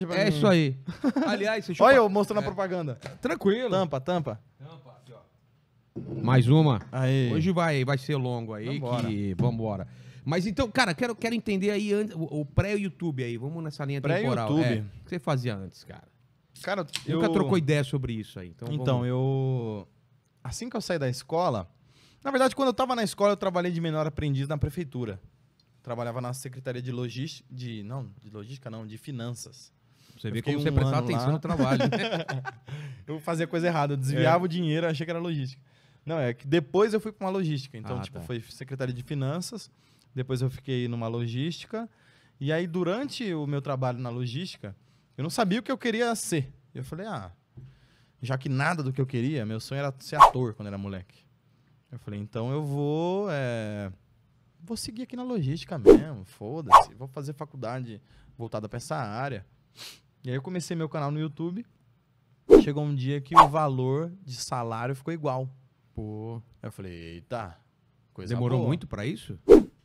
Tipo, é hum. isso aí. Aliás, você chupa... Olha eu mostrando é. a propaganda. Tranquilo. Tampa, tampa. Tampa, aqui, ó. Mais uma. Aí. Hoje vai, vai ser longo aí. Vambora. Que... Vambora. Mas então, cara, quero, quero entender aí o, o pré-YouTube aí. Vamos nessa linha pré temporal. Pré-YouTube. É. O que você fazia antes, cara? Cara, eu... Nunca trocou ideia sobre isso aí. Então, então vamos... eu... Assim que eu saí da escola... Na verdade, quando eu tava na escola, eu trabalhei de menor aprendiz na prefeitura. Trabalhava na Secretaria de Logística... De... Não, de Logística não, de Finanças. Você vê como um você prestar atenção lá. no trabalho. eu fazia coisa errada, eu desviava é. o dinheiro, achei que era logística. Não, é que depois eu fui para uma logística. Então, ah, tipo, tá. foi secretária de finanças, depois eu fiquei numa logística. E aí, durante o meu trabalho na logística, eu não sabia o que eu queria ser. Eu falei, ah, já que nada do que eu queria, meu sonho era ser ator quando era moleque. Eu falei, então eu vou. É, vou seguir aqui na logística mesmo, foda-se. Vou fazer faculdade voltada para essa área. E aí eu comecei meu canal no YouTube. Chegou um dia que o valor de salário ficou igual. Pô. Eu falei, eita, coisa Demorou boa. muito pra isso?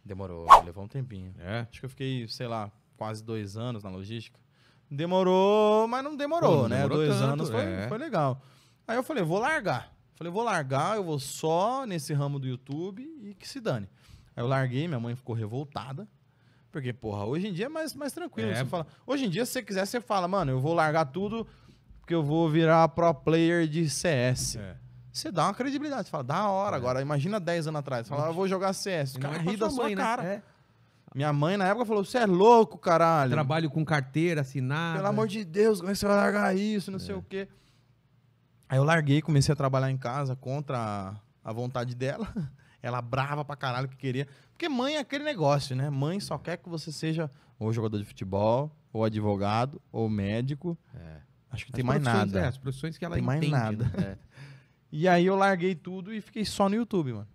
Demorou, levou um tempinho. É. Acho que eu fiquei, sei lá, quase dois anos na logística. Demorou, mas não demorou, Pô, não né? dois tanto, anos foi, é. foi legal. Aí eu falei, vou largar. Falei, vou largar, eu vou só nesse ramo do YouTube e que se dane. Aí eu larguei, minha mãe ficou revoltada. Porque, porra, hoje em dia é mais, mais tranquilo. É. Você fala, hoje em dia, se você quiser, você fala, mano, eu vou largar tudo porque eu vou virar pro player de CS. É. Você dá uma credibilidade, você fala, da hora, é. agora imagina 10 anos atrás. Você fala, eu vou jogar CS. O cara é ri da sua mãe, né? cara. Né? Minha mãe na época falou: você é louco, caralho. Trabalho com carteira assinada. Pelo amor de Deus, como é que você vai largar isso? Não sei é. o quê. Aí eu larguei, comecei a trabalhar em casa contra a vontade dela. Ela brava pra caralho que queria. Porque mãe é aquele negócio, né? Mãe só quer que você seja ou jogador de futebol, ou advogado, ou médico. É. Acho que as tem mais nada. É, as profissões que ela tem entende, mais nada. Né? É. e aí eu larguei tudo e fiquei só no YouTube, mano.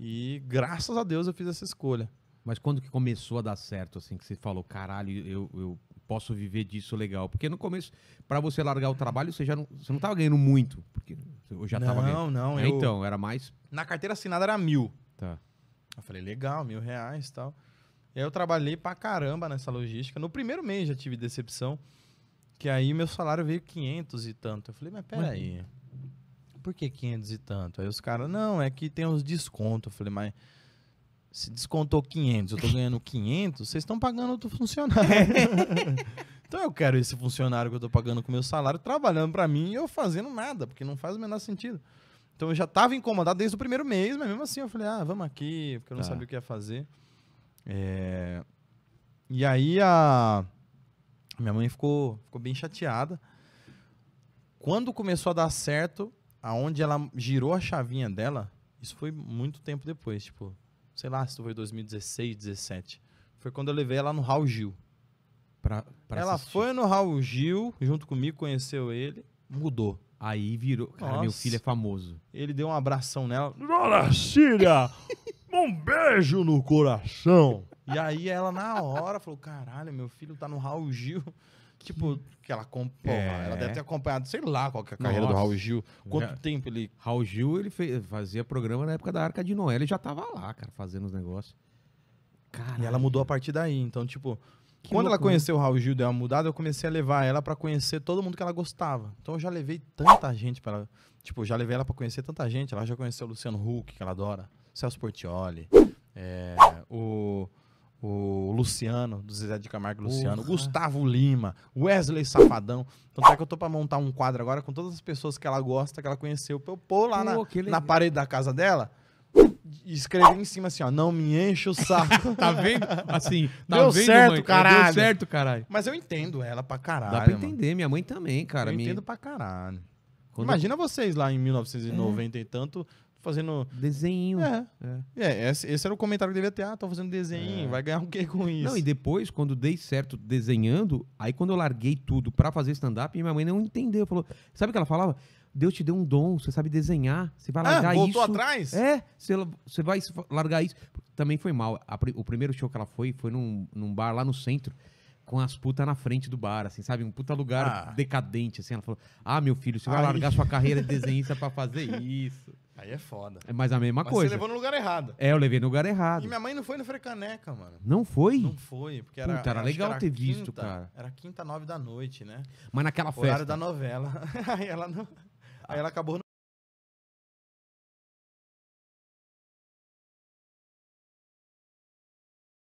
E graças a Deus eu fiz essa escolha. Mas quando que começou a dar certo, assim, que você falou, caralho, eu, eu posso viver disso legal? Porque no começo, para você largar o trabalho, você já não, você não tava ganhando muito. Porque eu já não, tava ganhando? Não, é, eu... Então, era mais... Na carteira assinada era mil. Tá. Eu falei, legal, mil reais e tal. E aí eu trabalhei pra caramba nessa logística. No primeiro mês já tive decepção, que aí meu salário veio 500 e tanto. Eu falei, mas peraí, mas... por que 500 e tanto? Aí os caras, não, é que tem uns descontos. Eu falei, mas se descontou 500, eu tô ganhando 500, vocês estão pagando outro funcionário. Então eu quero esse funcionário que eu estou pagando com meu salário trabalhando para mim e eu fazendo nada, porque não faz o menor sentido. Então eu já estava incomodado desde o primeiro mês, mas mesmo assim eu falei, ah, vamos aqui, porque eu não tá. sabia o que ia fazer. É... E aí a minha mãe ficou, ficou bem chateada. Quando começou a dar certo, aonde ela girou a chavinha dela, isso foi muito tempo depois, tipo, sei lá se foi 2016, 17. Foi quando eu levei ela no Raul Gil. Pra, ela assistir. foi no Raul Gil, junto comigo, conheceu ele, mudou. Aí virou. Cara, Nossa. meu filho é famoso. Ele deu um abração nela. Dona Cília! um beijo no coração! E aí ela, na hora, falou: caralho, meu filho tá no Raul Gil. Tipo, que ela acompanha. É. Ela deve ter acompanhado, sei lá, qual é a carreira Nossa. do Raul Gil. Quanto já. tempo ele. Raul Gil, ele fez, fazia programa na época da Arca de Noé. Ele já tava lá, cara, fazendo os negócios. Caralho. E ela mudou a partir daí. Então, tipo, que Quando loucura. ela conheceu o Raul Gil, deu uma mudada, eu comecei a levar ela para conhecer todo mundo que ela gostava. Então eu já levei tanta gente para ela. Tipo, já levei ela para conhecer tanta gente. Ela já conheceu o Luciano Huck, que ela adora, Celso Portioli, é, eh, o, o Luciano, do Zezé de Camargo Luciano, Gustavo Lima, Wesley Safadão. Tanto é que eu tô pra montar um quadro agora com todas as pessoas que ela gosta, que ela conheceu, para eu pôr lá Pô, na, na parede da casa dela escrever em cima assim, ó, não me enche o saco. tá vendo? Assim, tá deu vendo, certo, mãe? caralho. Deu certo, caralho. Mas eu entendo ela pra caralho. Dá pra entender, mano. minha mãe também, cara. Eu minha... entendo pra caralho. Quando Imagina vocês lá em 1990 é. e tanto fazendo desenho. É. é. é esse, esse, era o comentário que devia ter, ah, tô fazendo desenho, é. vai ganhar o que com isso? Não, e depois quando dei certo desenhando, aí quando eu larguei tudo para fazer stand up, minha mãe não entendeu, falou, sabe o que ela falava? Deus te deu um dom, você sabe desenhar, você vai ah, largar ah, voltou isso. voltou atrás? É, você, você vai largar isso. Também foi mal. A, o primeiro show que ela foi, foi num, num bar lá no centro, com as putas na frente do bar, assim, sabe? Um puta lugar ah. decadente, assim. Ela falou, ah, meu filho, você vai Ai. largar sua carreira de desenhista pra fazer isso. Aí é foda. É mais a mesma Mas coisa. Você levou no lugar errado. É, eu levei no lugar errado. E minha mãe não foi no Frecaneca, mano. Não foi? Não foi, porque era. Puta, era legal era ter quinta, visto, cara. Era quinta, nove da noite, né? Mas naquela festa. Horário da novela. Aí ela não. Aí ela acabou